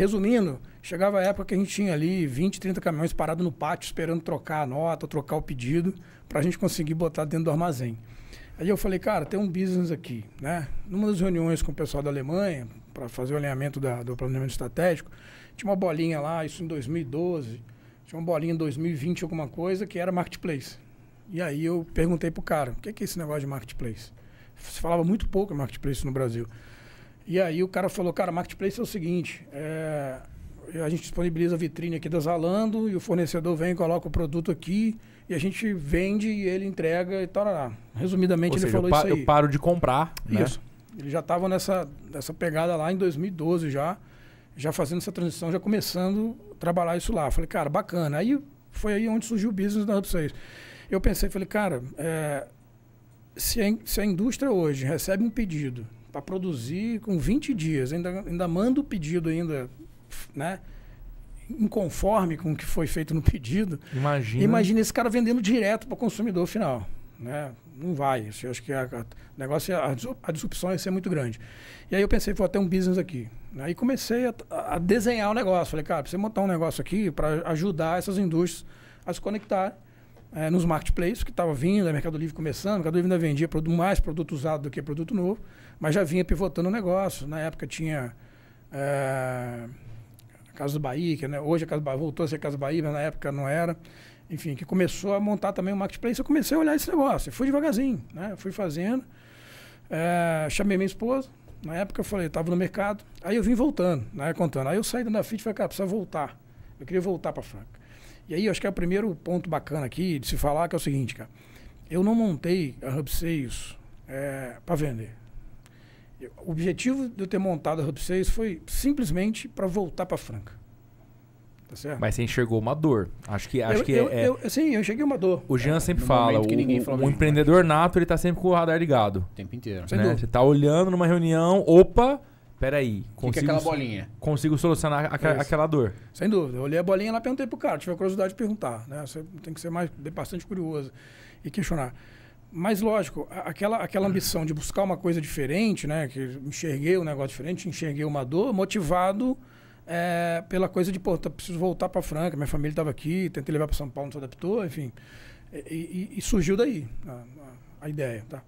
Resumindo, chegava a época que a gente tinha ali 20, 30 caminhões parados no pátio esperando trocar a nota, trocar o pedido, para a gente conseguir botar dentro do armazém. Aí eu falei, cara, tem um business aqui, né? Numa das reuniões com o pessoal da Alemanha, para fazer o alinhamento da, do planejamento estratégico, tinha uma bolinha lá, isso em 2012, tinha uma bolinha em 2020, alguma coisa, que era marketplace. E aí eu perguntei pro cara, o que é, que é esse negócio de marketplace? Se falava muito pouco marketplace no Brasil. E aí o cara falou, cara, marketplace é o seguinte, é, a gente disponibiliza a vitrine aqui da Zalando e o fornecedor vem, coloca o produto aqui e a gente vende e ele entrega e tal. Resumidamente, Ou ele seja, falou isso aí. Eu paro de comprar, né? Isso. Né? Ele já estava nessa, nessa pegada lá em 2012 já, já fazendo essa transição, já começando a trabalhar isso lá. Falei, cara, bacana. Aí foi aí onde surgiu o business da Hub 6. Eu pensei, falei, cara, é, se, a, se a indústria hoje recebe um pedido para produzir com 20 dias. Ainda, ainda manda o pedido ainda, né? Inconforme com o que foi feito no pedido. Imagina. Imagina esse cara vendendo direto para o consumidor final. Né? Não vai. eu acho que a, a, o negócio, é, a, a disrupção ia ser muito grande. E aí eu pensei, vou ter um business aqui. Aí né? comecei a, a desenhar o negócio. Falei, cara, precisa montar um negócio aqui para ajudar essas indústrias a se conectar é, nos marketplaces, que estava vindo, a né, Mercado Livre começando, o Mercado Livre ainda vendia produto, mais produto usado do que produto novo, mas já vinha pivotando o negócio. Na época tinha é, a Casa do Bahia, que né, hoje a Casa Bahia, voltou a ser a Casa Bahia, mas na época não era. Enfim, que começou a montar também o marketplace. Eu comecei a olhar esse negócio, fui devagarzinho, né? fui fazendo. É, chamei minha esposa, na época eu falei, estava no mercado, aí eu vim voltando, né, contando. Aí eu saí da Fit e falei, cara, precisa voltar. Eu queria voltar para Franca. E aí, acho que é o primeiro ponto bacana aqui de se falar, que é o seguinte, cara. Eu não montei a Hub 6 é, para vender. O objetivo de eu ter montado a Hub 6 foi simplesmente para voltar para Franca. Tá Mas você enxergou uma dor. Acho que, acho eu, que eu, é, é eu, sim, eu enxerguei uma dor. O Jean é, sempre fala, o, fala o, o né? empreendedor nato, ele tá sempre com o radar ligado. O tempo inteiro. Né? Você tá olhando numa reunião, opa, peraí, consigo... Que, que é aquela bolinha? Consigo solucionar aquela dor. Sem dúvida. Eu olhei a bolinha lá perguntei pro cara. Tive a curiosidade de perguntar. Né? Você tem que ser mais, bastante curioso e questionar. Mas, lógico, aquela, aquela ambição de buscar uma coisa diferente, né? Que enxerguei um negócio diferente, enxerguei uma dor, motivado é, pela coisa de, pô, tá, preciso voltar para Franca, minha família estava aqui, tentei levar para São Paulo, não se adaptou, enfim. E, e, e surgiu daí a, a ideia, tá?